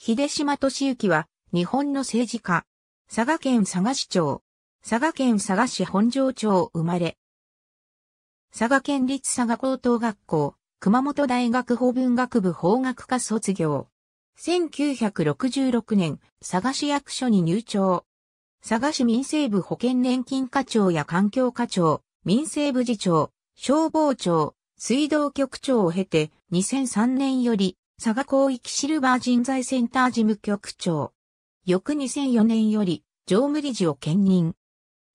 秀島敏行は、日本の政治家。佐賀県佐賀市長。佐賀県佐賀市本庄町生まれ。佐賀県立佐賀高等学校、熊本大学法文学部法学科卒業。1966年、佐賀市役所に入庁。佐賀市民生部保険年金課長や環境課長、民生部次長、消防庁、水道局長を経て、2003年より佐賀広域シルバー人材センター事務局長。翌2004年より常務理事を兼任。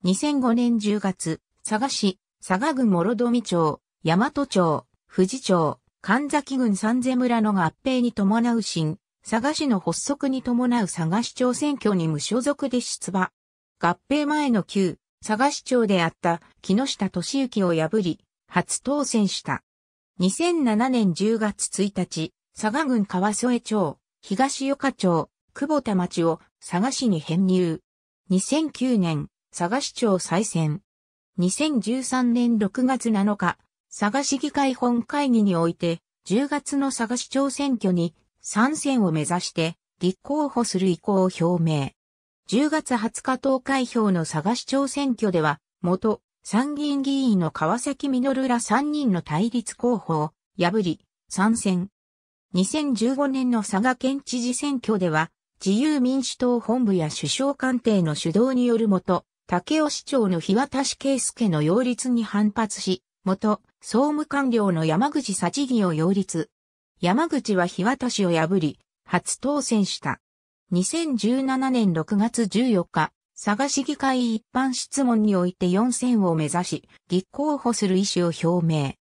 2005年10月、佐賀市、佐賀郡諸富町、大和町、富士町、神崎郡三瀬村の合併に伴う新、佐賀市の発足に伴う佐賀市長選挙に無所属で出馬。合併前の旧、佐賀市長であった木下敏之を破り、初当選した。2007年10月1日、佐賀郡川添町、東与賀町、久保田町を佐賀市に編入。2009年、佐賀市長再選。2013年6月7日、佐賀市議会本会議において、10月の佐賀市長選挙に参戦を目指して立候補する意向を表明。10月20日投開票の佐賀市長選挙では、元参議院議員の川崎実ら3人の対立候補を破り、参戦。2015年の佐賀県知事選挙では、自由民主党本部や首相官邸の主導によるもと、竹尾市長の日渡圭介の擁立に反発し、元総務官僚の山口幸義を擁立。山口は日渡しを破り、初当選した。2017年6月14日、佐賀市議会一般質問において4選を目指し、立候補する意思を表明。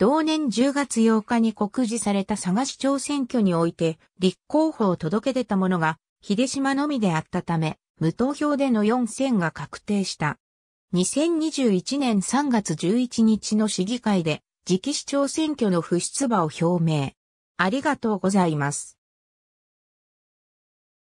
同年10月8日に告示された佐賀市長選挙において、立候補を届け出た者が、秀島のみであったため、無投票での4選が確定した。2021年3月11日の市議会で、次期市長選挙の不出馬を表明。ありがとうございます。